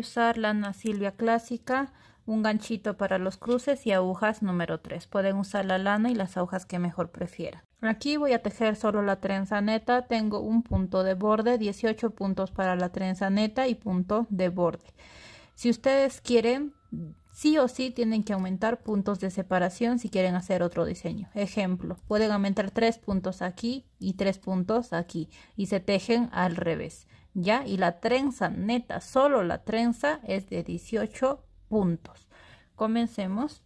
usar lana silvia clásica, un ganchito para los cruces y agujas número 3. Pueden usar la lana y las agujas que mejor prefieran. Aquí voy a tejer solo la trenza neta, tengo un punto de borde, 18 puntos para la trenza neta y punto de borde. Si ustedes quieren, sí o sí tienen que aumentar puntos de separación si quieren hacer otro diseño. Ejemplo, pueden aumentar tres puntos aquí y tres puntos aquí y se tejen al revés. ¿ya? Y la trenza neta, solo la trenza es de 18 puntos. Comencemos.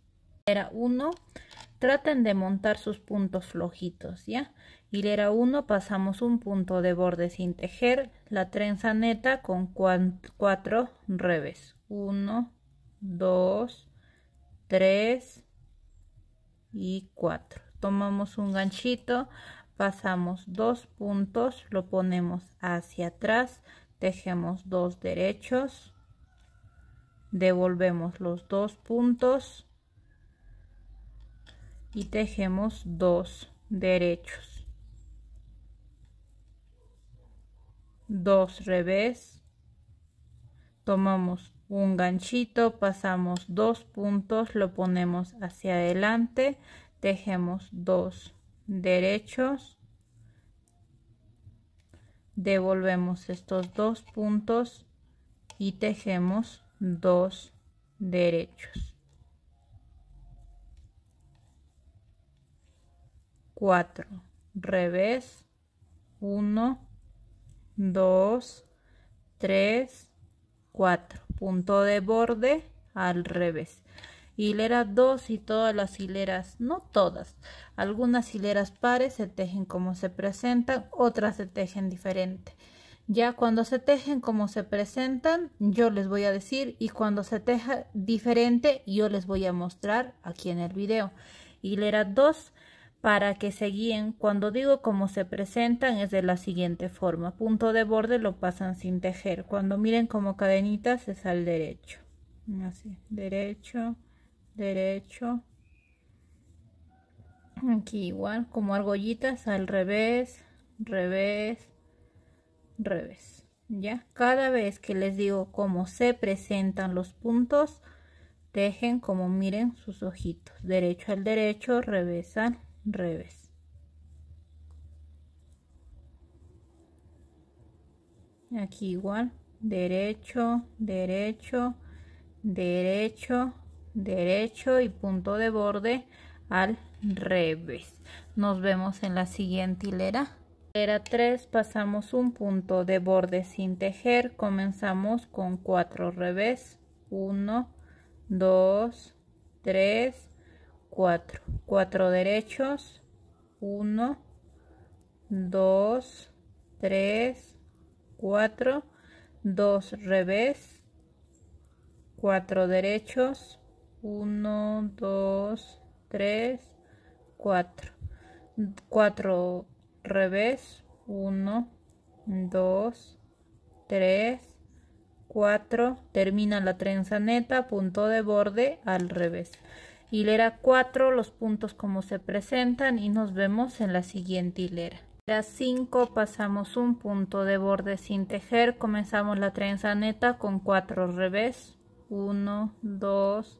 era 1, traten de montar sus puntos flojitos, ¿ya? Hilera 1 pasamos un punto de borde sin tejer, la trenza neta con 4 revés. 1, 2, 3 y 4. Tomamos un ganchito, pasamos dos puntos lo ponemos hacia atrás tejemos dos derechos devolvemos los dos puntos y tejemos dos derechos dos revés tomamos un ganchito pasamos dos puntos lo ponemos hacia adelante tejemos dos derechos devolvemos estos dos puntos y tejemos dos derechos 4 revés 1 2 3 4 punto de borde al revés hilera 2 y todas las hileras, no todas, algunas hileras pares se tejen como se presentan, otras se tejen diferente. Ya cuando se tejen como se presentan, yo les voy a decir y cuando se teja diferente, yo les voy a mostrar aquí en el video. Hilera 2 para que se guíen. Cuando digo cómo se presentan es de la siguiente forma. Punto de borde lo pasan sin tejer. Cuando miren como cadenitas es al derecho. Así, derecho, derecho aquí igual como argollitas al revés revés revés ya cada vez que les digo cómo se presentan los puntos tejen como miren sus ojitos derecho al derecho revés al revés aquí igual derecho derecho derecho derecho y punto de borde al revés nos vemos en la siguiente hilera hilera 3 pasamos un punto de borde sin tejer comenzamos con 4 revés 1 2 3 4 4 derechos 1 2 3 4 2 revés 4 derechos 1, 2, 3, 4. 4 revés. 1, 2, 3, 4. Termina la trenza neta, punto de borde al revés. Hilera 4, los puntos como se presentan y nos vemos en la siguiente hilera. la 5, pasamos un punto de borde sin tejer, comenzamos la trenza neta con 4 revés. 1, 2,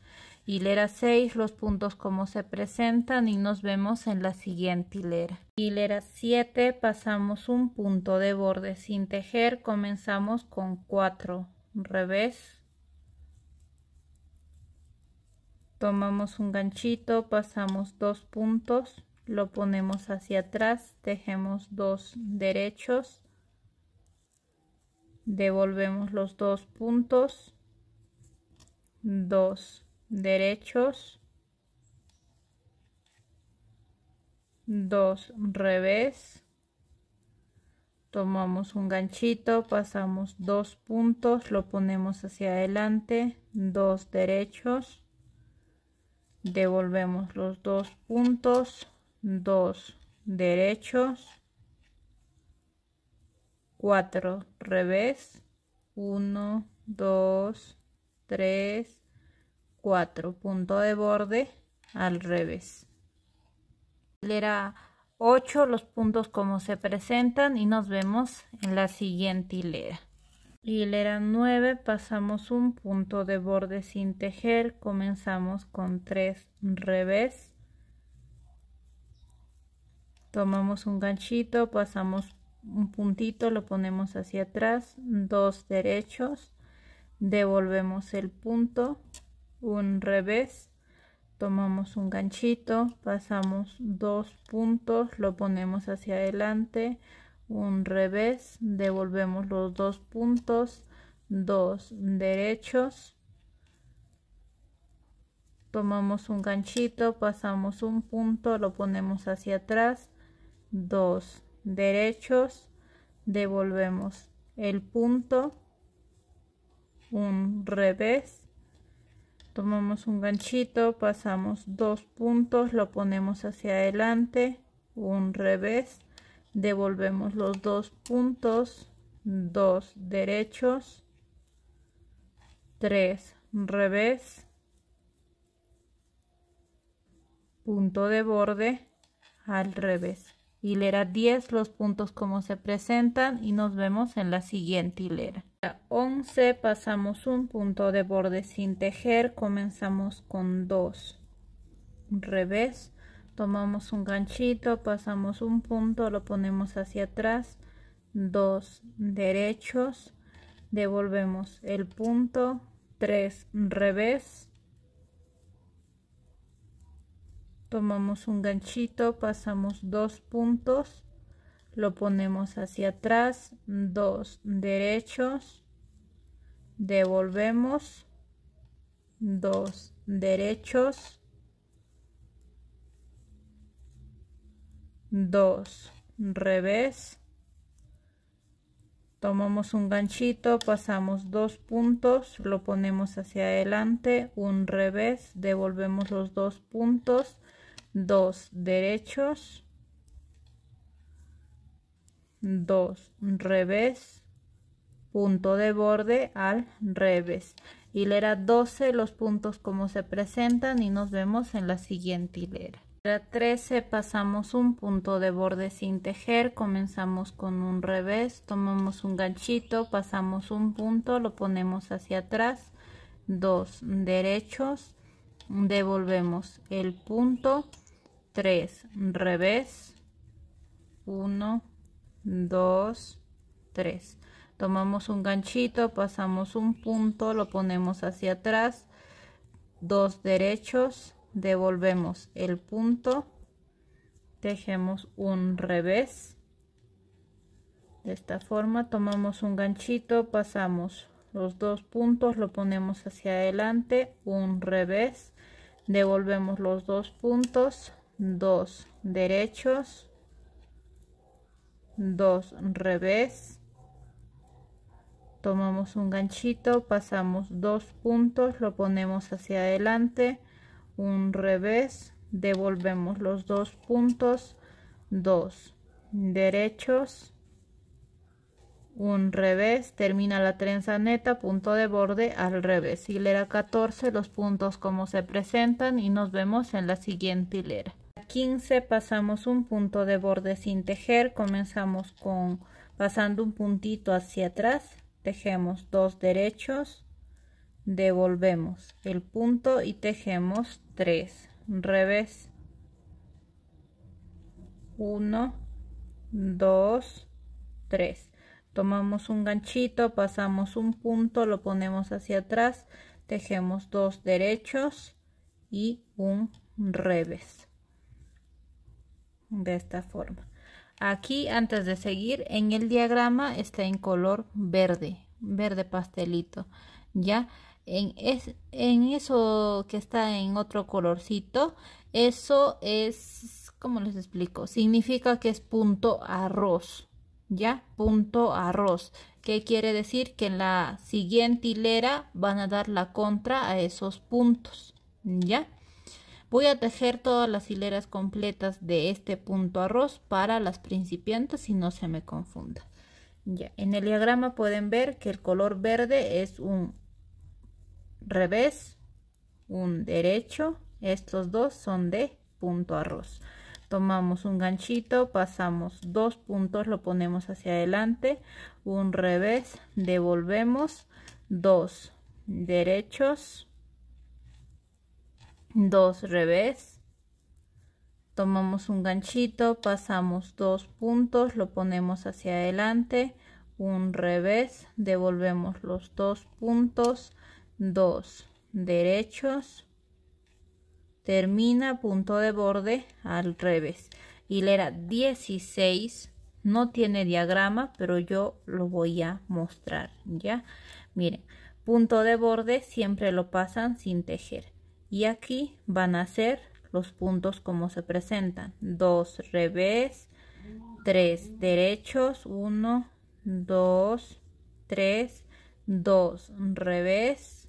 hilera 6 los puntos como se presentan y nos vemos en la siguiente hilera hilera 7 pasamos un punto de borde sin tejer comenzamos con 4 revés tomamos un ganchito pasamos dos puntos lo ponemos hacia atrás tejemos dos derechos devolvemos los dos puntos 2 derechos, dos revés, tomamos un ganchito, pasamos dos puntos, lo ponemos hacia adelante, dos derechos, devolvemos los dos puntos, dos derechos, cuatro revés, uno, dos, tres, 4 punto de borde al revés hilera 8 los puntos como se presentan y nos vemos en la siguiente hilera hilera 9 pasamos un punto de borde sin tejer comenzamos con 3 revés tomamos un ganchito pasamos un puntito lo ponemos hacia atrás dos derechos devolvemos el punto un revés tomamos un ganchito pasamos dos puntos lo ponemos hacia adelante un revés devolvemos los dos puntos dos derechos tomamos un ganchito pasamos un punto lo ponemos hacia atrás dos derechos devolvemos el punto un revés tomamos un ganchito pasamos dos puntos lo ponemos hacia adelante un revés devolvemos los dos puntos dos derechos tres revés punto de borde al revés hilera 10 los puntos como se presentan y nos vemos en la siguiente hilera 11 pasamos un punto de borde sin tejer comenzamos con 2 revés tomamos un ganchito pasamos un punto lo ponemos hacia atrás dos derechos devolvemos el punto 3 revés tomamos un ganchito pasamos dos puntos lo ponemos hacia atrás, dos derechos, devolvemos, dos derechos, dos revés, tomamos un ganchito, pasamos dos puntos, lo ponemos hacia adelante, un revés, devolvemos los dos puntos, dos derechos, 2 revés punto de borde al revés hilera 12 los puntos como se presentan y nos vemos en la siguiente hilera hilera 13 pasamos un punto de borde sin tejer comenzamos con un revés tomamos un ganchito pasamos un punto lo ponemos hacia atrás 2 derechos devolvemos el punto 3 revés 1 2 3 tomamos un ganchito pasamos un punto lo ponemos hacia atrás dos derechos devolvemos el punto tejemos un revés de esta forma tomamos un ganchito pasamos los dos puntos lo ponemos hacia adelante un revés devolvemos los dos puntos dos derechos dos revés tomamos un ganchito pasamos dos puntos lo ponemos hacia adelante un revés devolvemos los dos puntos dos derechos un revés termina la trenza neta punto de borde al revés hilera 14 los puntos como se presentan y nos vemos en la siguiente hilera 15 pasamos un punto de borde sin tejer comenzamos con pasando un puntito hacia atrás tejemos dos derechos devolvemos el punto y tejemos tres revés 1 2 3 tomamos un ganchito pasamos un punto lo ponemos hacia atrás tejemos dos derechos y un revés de esta forma aquí antes de seguir en el diagrama está en color verde verde pastelito ya en, es, en eso que está en otro colorcito eso es como les explico significa que es punto arroz ya punto arroz que quiere decir que en la siguiente hilera van a dar la contra a esos puntos ya Voy a tejer todas las hileras completas de este punto arroz para las principiantes y no se me confunda. Ya, en el diagrama pueden ver que el color verde es un revés, un derecho, estos dos son de punto arroz. Tomamos un ganchito, pasamos dos puntos, lo ponemos hacia adelante, un revés, devolvemos, dos derechos, dos revés tomamos un ganchito pasamos dos puntos lo ponemos hacia adelante un revés devolvemos los dos puntos dos derechos termina punto de borde al revés hilera 16 no tiene diagrama pero yo lo voy a mostrar ya miren punto de borde siempre lo pasan sin tejer y aquí van a ser los puntos como se presentan dos revés tres derechos uno dos tres dos revés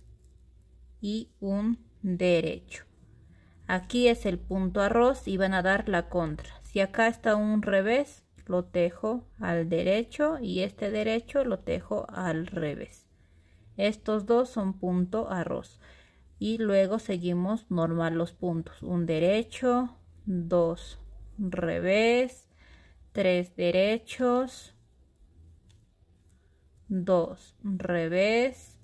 y un derecho aquí es el punto arroz y van a dar la contra si acá está un revés lo tejo al derecho y este derecho lo tejo al revés estos dos son punto arroz y luego seguimos normal los puntos un derecho dos revés tres derechos dos revés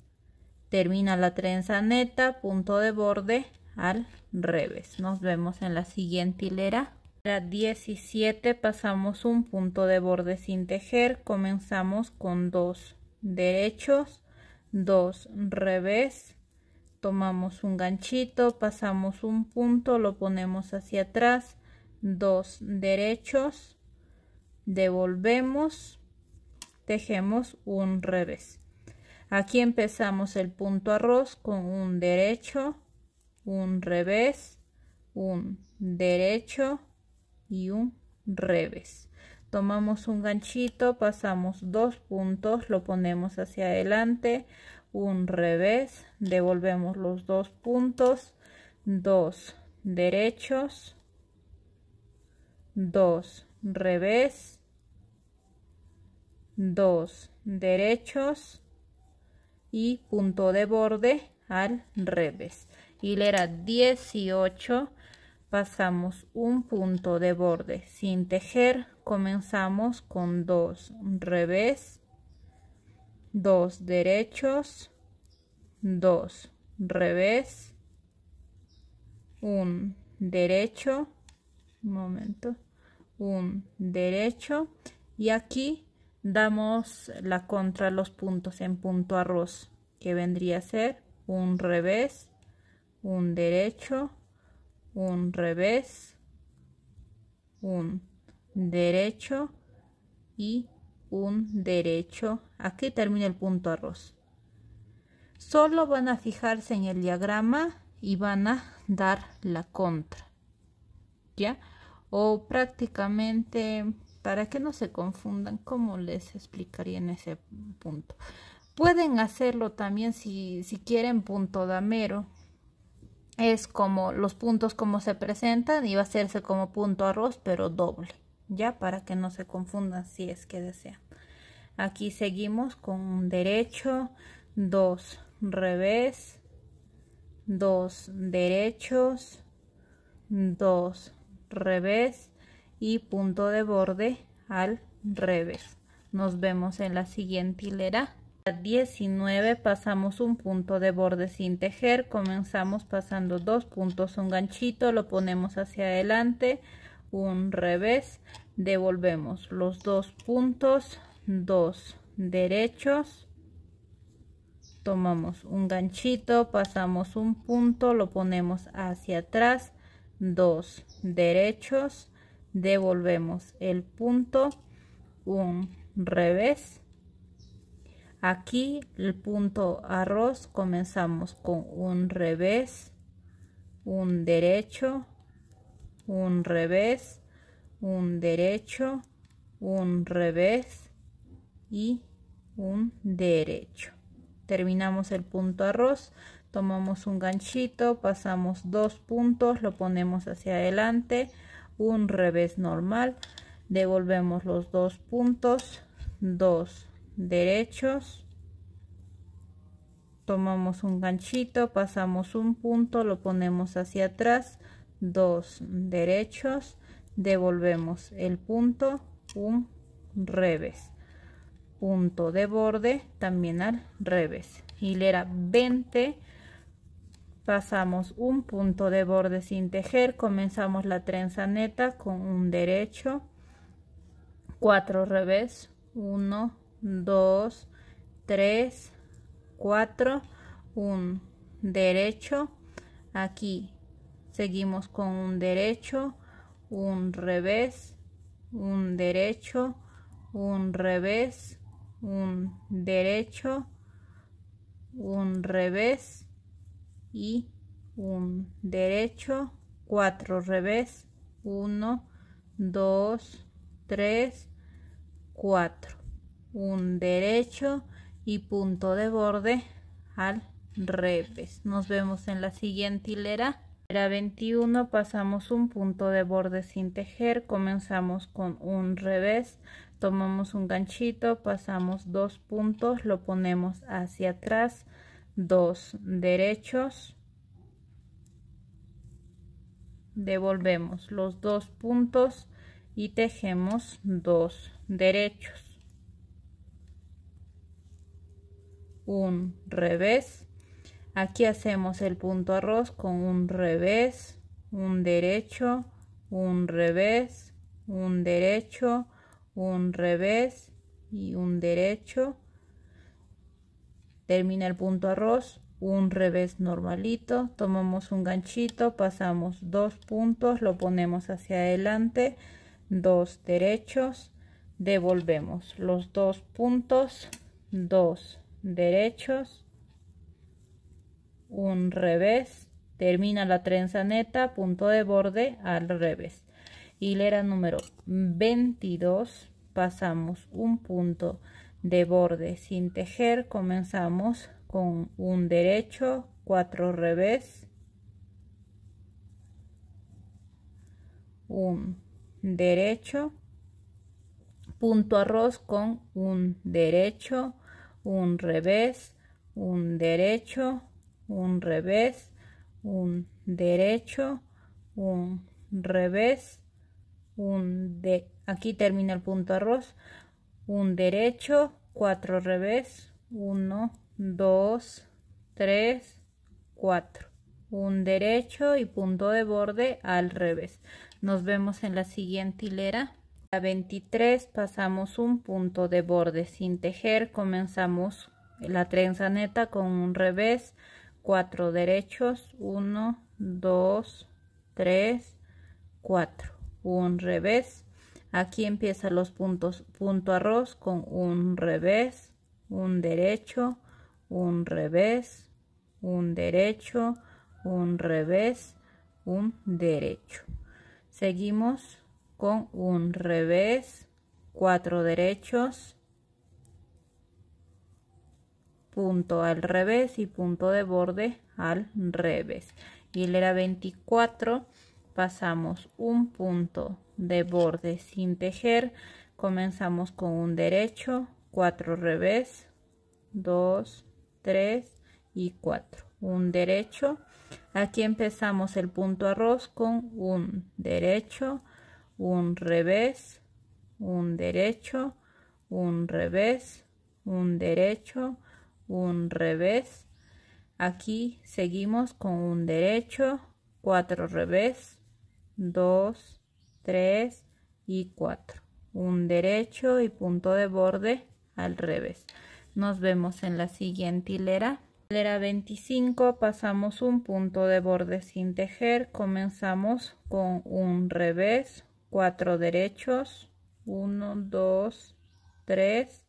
termina la trenza neta punto de borde al revés nos vemos en la siguiente hilera la 17 pasamos un punto de borde sin tejer comenzamos con dos derechos dos revés tomamos un ganchito pasamos un punto lo ponemos hacia atrás dos derechos devolvemos tejemos un revés aquí empezamos el punto arroz con un derecho un revés un derecho y un revés tomamos un ganchito pasamos dos puntos lo ponemos hacia adelante un revés devolvemos los dos puntos dos derechos dos revés dos derechos y punto de borde al revés hilera 18 pasamos un punto de borde sin tejer comenzamos con dos revés dos derechos, dos revés, un derecho, un momento, un derecho y aquí damos la contra los puntos en punto arroz que vendría a ser un revés, un derecho, un revés, un derecho y un derecho, aquí termina el punto arroz. Solo van a fijarse en el diagrama y van a dar la contra. ¿Ya? O prácticamente, para que no se confundan, como les explicaría en ese punto? Pueden hacerlo también si, si quieren punto damero. Es como los puntos como se presentan y va a hacerse como punto arroz, pero doble ya para que no se confundan si es que desean aquí seguimos con un derecho dos revés dos derechos dos revés y punto de borde al revés nos vemos en la siguiente hilera 19 pasamos un punto de borde sin tejer comenzamos pasando dos puntos un ganchito lo ponemos hacia adelante un revés devolvemos los dos puntos dos derechos tomamos un ganchito pasamos un punto lo ponemos hacia atrás dos derechos devolvemos el punto un revés aquí el punto arroz comenzamos con un revés un derecho un revés, un derecho, un revés y un derecho. Terminamos el punto arroz, tomamos un ganchito, pasamos dos puntos, lo ponemos hacia adelante, un revés normal, devolvemos los dos puntos, dos derechos, tomamos un ganchito, pasamos un punto, lo ponemos hacia atrás, dos derechos devolvemos el punto un revés punto de borde también al revés hilera 20 pasamos un punto de borde sin tejer comenzamos la trenza neta con un derecho 4 revés 1 2 3 4 un derecho aquí seguimos con un derecho un revés un derecho un revés un derecho un revés y un derecho Cuatro revés 1 2 3 4 un derecho y punto de borde al revés nos vemos en la siguiente hilera era 21, pasamos un punto de borde sin tejer, comenzamos con un revés, tomamos un ganchito, pasamos dos puntos, lo ponemos hacia atrás, dos derechos, devolvemos los dos puntos y tejemos dos derechos, un revés, aquí hacemos el punto arroz con un revés un derecho un revés un derecho un revés y un derecho termina el punto arroz un revés normalito tomamos un ganchito pasamos dos puntos lo ponemos hacia adelante dos derechos devolvemos los dos puntos dos derechos un revés, termina la trenza neta, punto de borde al revés. Hilera número 22, pasamos un punto de borde sin tejer, comenzamos con un derecho, cuatro revés, un derecho, punto arroz con un derecho, un revés, un derecho, un revés, un derecho, un revés, un de aquí termina el punto arroz, un derecho, cuatro revés, uno, dos, tres, cuatro, Un derecho y punto de borde al revés. Nos vemos en la siguiente hilera. La 23 pasamos un punto de borde sin tejer. Comenzamos la trenza neta con un revés, cuatro derechos 1 2 3 4 un revés aquí empiezan los puntos punto arroz con un revés un derecho un revés un derecho un revés un derecho seguimos con un revés cuatro derechos punto al revés y punto de borde al revés era 24 pasamos un punto de borde sin tejer comenzamos con un derecho 4 revés 2 3 y 4 un derecho aquí empezamos el punto arroz con un derecho un revés un derecho un revés un derecho un revés aquí seguimos con un derecho 4 revés 2 3 y 4 un derecho y punto de borde al revés nos vemos en la siguiente hilera hilera 25 pasamos un punto de borde sin tejer comenzamos con un revés 4 derechos 1 2 3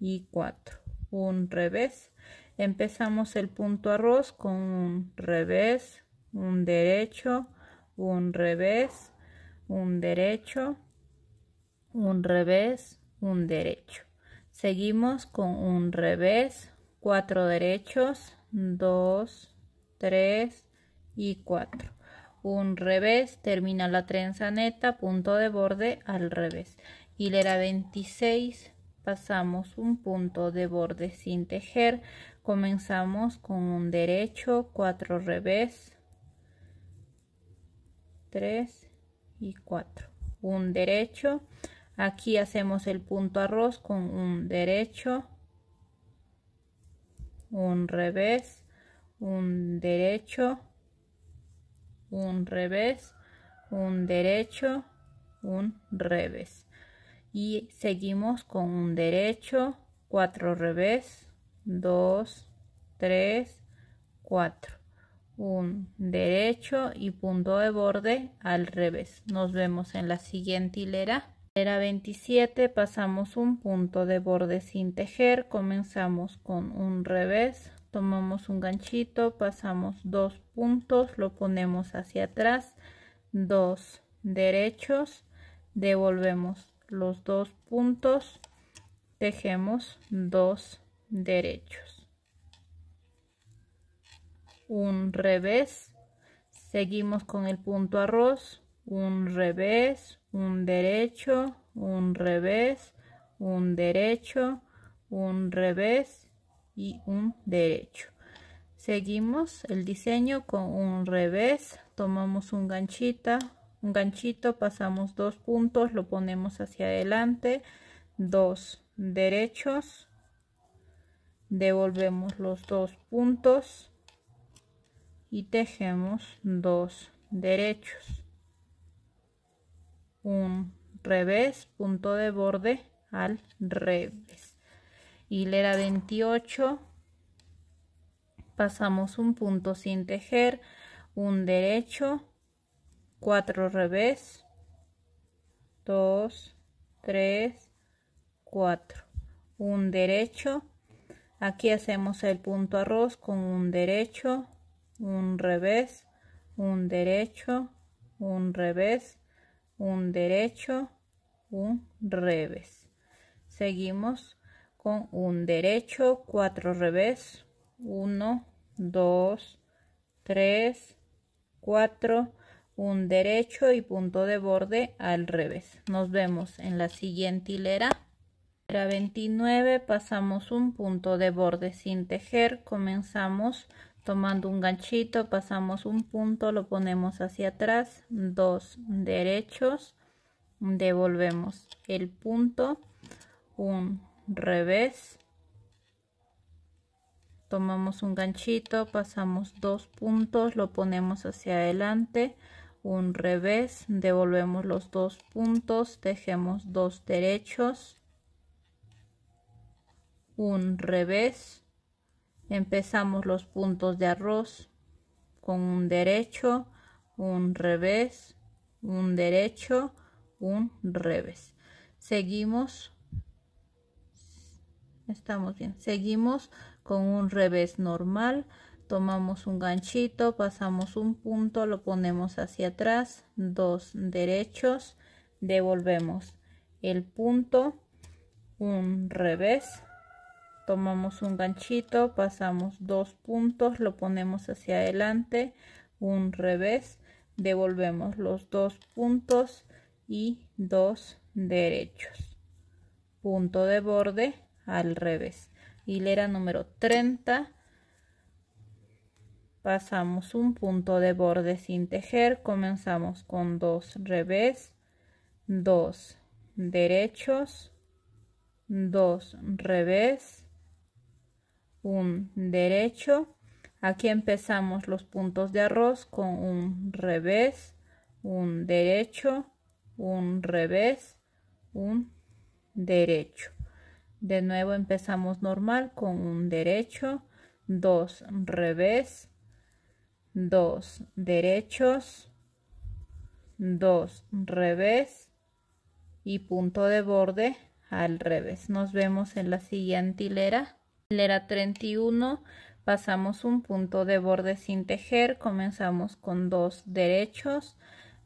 y 4 un revés empezamos el punto arroz con un revés un derecho un revés un derecho un revés un derecho seguimos con un revés cuatro derechos dos tres y cuatro un revés termina la trenza neta punto de borde al revés hilera 26 pasamos un punto de borde sin tejer comenzamos con un derecho 4 revés 3 y 4 un derecho aquí hacemos el punto arroz con un derecho un revés un derecho un revés un derecho un revés y seguimos con un derecho, 4 revés, 2, 3, 4. Un derecho y punto de borde al revés. Nos vemos en la siguiente hilera. Hilera 27 pasamos un punto de borde sin tejer. Comenzamos con un revés. Tomamos un ganchito, pasamos dos puntos, lo ponemos hacia atrás, dos derechos, devolvemos los dos puntos tejemos dos derechos un revés seguimos con el punto arroz un revés un derecho un revés un derecho un revés y un derecho seguimos el diseño con un revés tomamos un ganchita un ganchito, pasamos dos puntos, lo ponemos hacia adelante, dos derechos, devolvemos los dos puntos y tejemos dos derechos, un revés, punto de borde al revés, hilera 28, pasamos un punto sin tejer, un derecho, 4 revés, 2, 3, 4, un derecho, aquí hacemos el punto arroz con un derecho, un revés, un derecho, un revés, un derecho, un revés. Seguimos con un derecho, 4 revés, 1, 2, 3, 4, un derecho y punto de borde al revés. Nos vemos en la siguiente hilera. la 29 pasamos un punto de borde sin tejer, comenzamos tomando un ganchito, pasamos un punto, lo ponemos hacia atrás, dos derechos, devolvemos el punto, un revés, tomamos un ganchito, pasamos dos puntos, lo ponemos hacia adelante, un revés devolvemos los dos puntos tejemos dos derechos un revés empezamos los puntos de arroz con un derecho un revés un derecho un revés seguimos estamos bien seguimos con un revés normal tomamos un ganchito pasamos un punto lo ponemos hacia atrás dos derechos devolvemos el punto un revés tomamos un ganchito pasamos dos puntos lo ponemos hacia adelante un revés devolvemos los dos puntos y dos derechos punto de borde al revés hilera número 30 pasamos un punto de borde sin tejer comenzamos con dos revés dos derechos dos revés un derecho aquí empezamos los puntos de arroz con un revés un derecho un revés un derecho de nuevo empezamos normal con un derecho dos revés dos derechos, dos revés y punto de borde al revés. Nos vemos en la siguiente hilera. Hilera 31, pasamos un punto de borde sin tejer, comenzamos con dos derechos,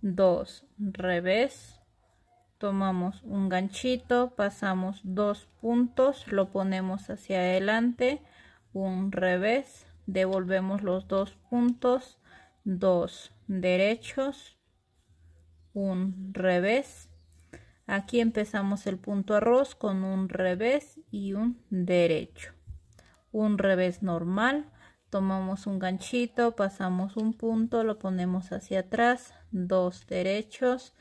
dos revés, tomamos un ganchito, pasamos dos puntos, lo ponemos hacia adelante, un revés, devolvemos los dos puntos, dos derechos, un revés. Aquí empezamos el punto arroz con un revés y un derecho. Un revés normal, tomamos un ganchito, pasamos un punto, lo ponemos hacia atrás, dos derechos,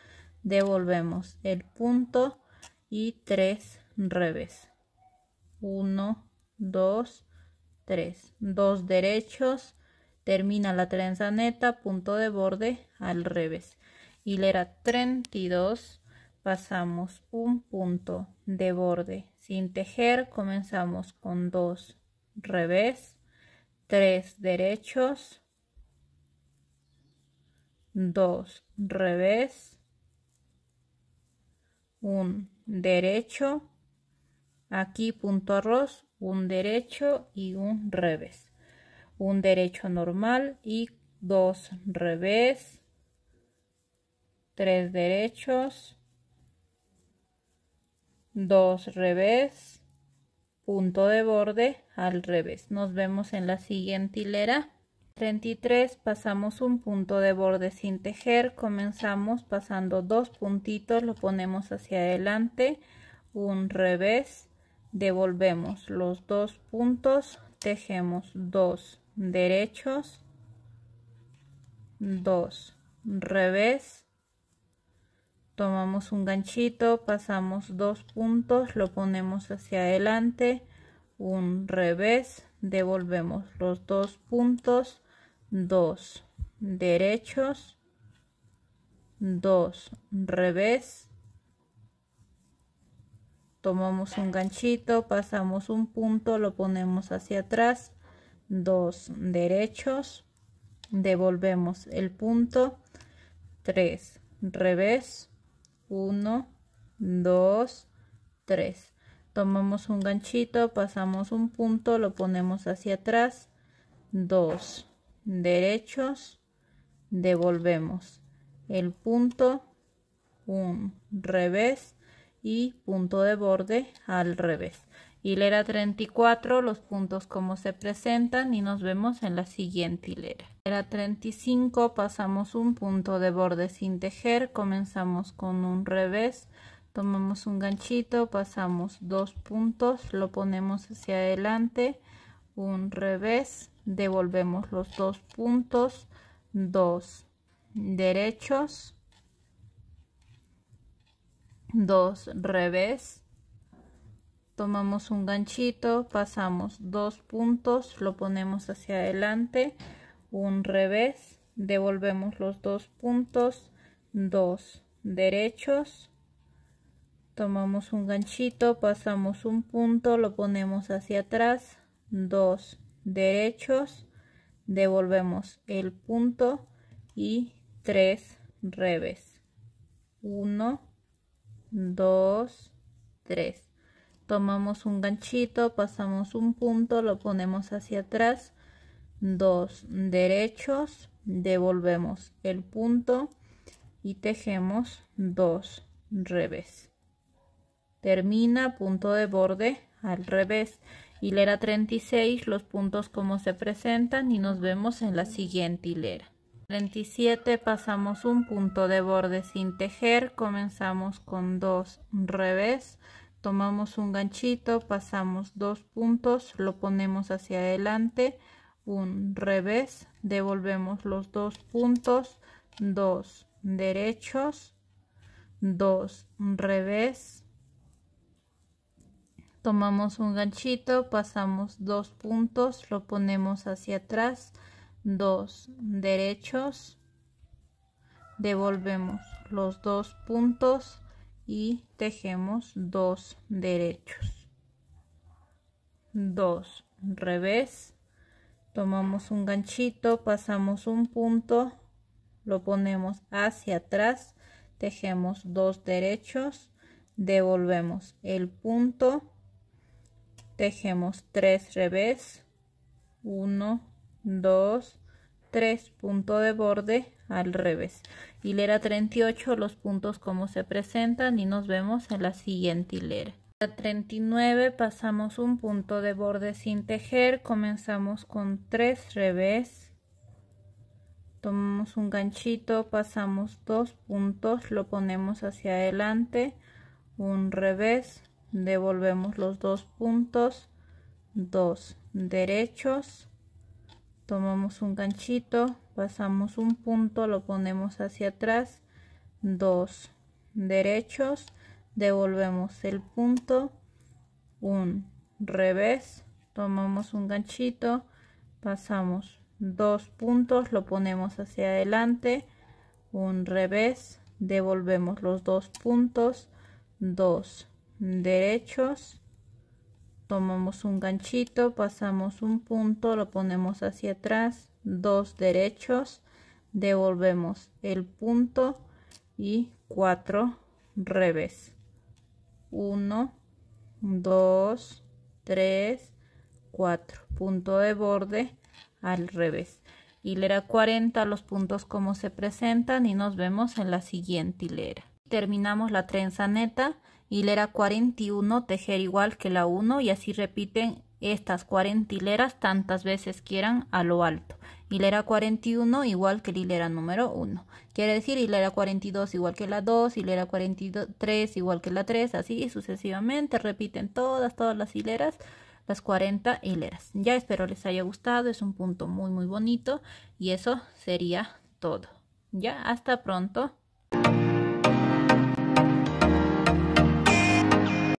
devolvemos el punto y tres revés. 1, 2, 3, 2 derechos, termina la trenza neta, punto de borde al revés. Hilera 32, pasamos un punto de borde sin tejer, comenzamos con 2 revés, 3 derechos, 2 revés, 1 derecho, aquí punto arroz, un derecho y un revés. Un derecho normal y dos revés, tres derechos, dos revés, punto de borde al revés. Nos vemos en la siguiente hilera. 33 pasamos un punto de borde sin tejer, comenzamos pasando dos puntitos, lo ponemos hacia adelante, un revés, devolvemos los dos puntos tejemos dos derechos dos revés tomamos un ganchito pasamos dos puntos lo ponemos hacia adelante un revés devolvemos los dos puntos dos derechos dos revés tomamos un ganchito pasamos un punto lo ponemos hacia atrás dos derechos devolvemos el punto tres revés uno, dos, tres. tomamos un ganchito pasamos un punto lo ponemos hacia atrás dos derechos devolvemos el punto un revés y punto de borde al revés. Hilera 34, los puntos como se presentan y nos vemos en la siguiente hilera. Hilera 35, pasamos un punto de borde sin tejer, comenzamos con un revés, tomamos un ganchito, pasamos dos puntos, lo ponemos hacia adelante, un revés, devolvemos los dos puntos, dos derechos, dos revés tomamos un ganchito pasamos dos puntos lo ponemos hacia adelante un revés devolvemos los dos puntos dos derechos tomamos un ganchito pasamos un punto lo ponemos hacia atrás dos derechos devolvemos el punto y tres revés 1 2, 3. Tomamos un ganchito, pasamos un punto, lo ponemos hacia atrás, dos derechos, devolvemos el punto y tejemos dos revés. Termina punto de borde al revés. Hilera 36, los puntos como se presentan y nos vemos en la siguiente hilera. 37 pasamos un punto de borde sin tejer, comenzamos con dos revés, tomamos un ganchito, pasamos dos puntos, lo ponemos hacia adelante, un revés, devolvemos los dos puntos, dos derechos, dos revés, tomamos un ganchito, pasamos dos puntos, lo ponemos hacia atrás, dos Derechos. Devolvemos los dos puntos y tejemos dos derechos. dos Revés. Tomamos un ganchito, pasamos un punto, lo ponemos hacia atrás, tejemos dos derechos, devolvemos el punto, tejemos tres revés, 1, 2, 3, punto de borde al revés. Hilera 38, los puntos como se presentan y nos vemos en la siguiente hilera. 39 pasamos un punto de borde sin tejer, comenzamos con 3 revés, tomamos un ganchito, pasamos dos puntos, lo ponemos hacia adelante, un revés, devolvemos los dos puntos, dos derechos, tomamos un ganchito pasamos un punto lo ponemos hacia atrás dos derechos devolvemos el punto un revés tomamos un ganchito pasamos dos puntos lo ponemos hacia adelante un revés devolvemos los dos puntos dos derechos tomamos un ganchito pasamos un punto lo ponemos hacia atrás dos derechos devolvemos el punto y cuatro revés 1 2 3 4 punto de borde al revés hilera 40 los puntos como se presentan y nos vemos en la siguiente hilera terminamos la trenza neta hilera 41 tejer igual que la 1 y así repiten estas 40 hileras tantas veces quieran a lo alto hilera 41 igual que la hilera número 1 quiere decir hilera 42 igual que la 2 hilera 43 igual que la 3 así sucesivamente repiten todas todas las hileras las 40 hileras ya espero les haya gustado es un punto muy muy bonito y eso sería todo ya hasta pronto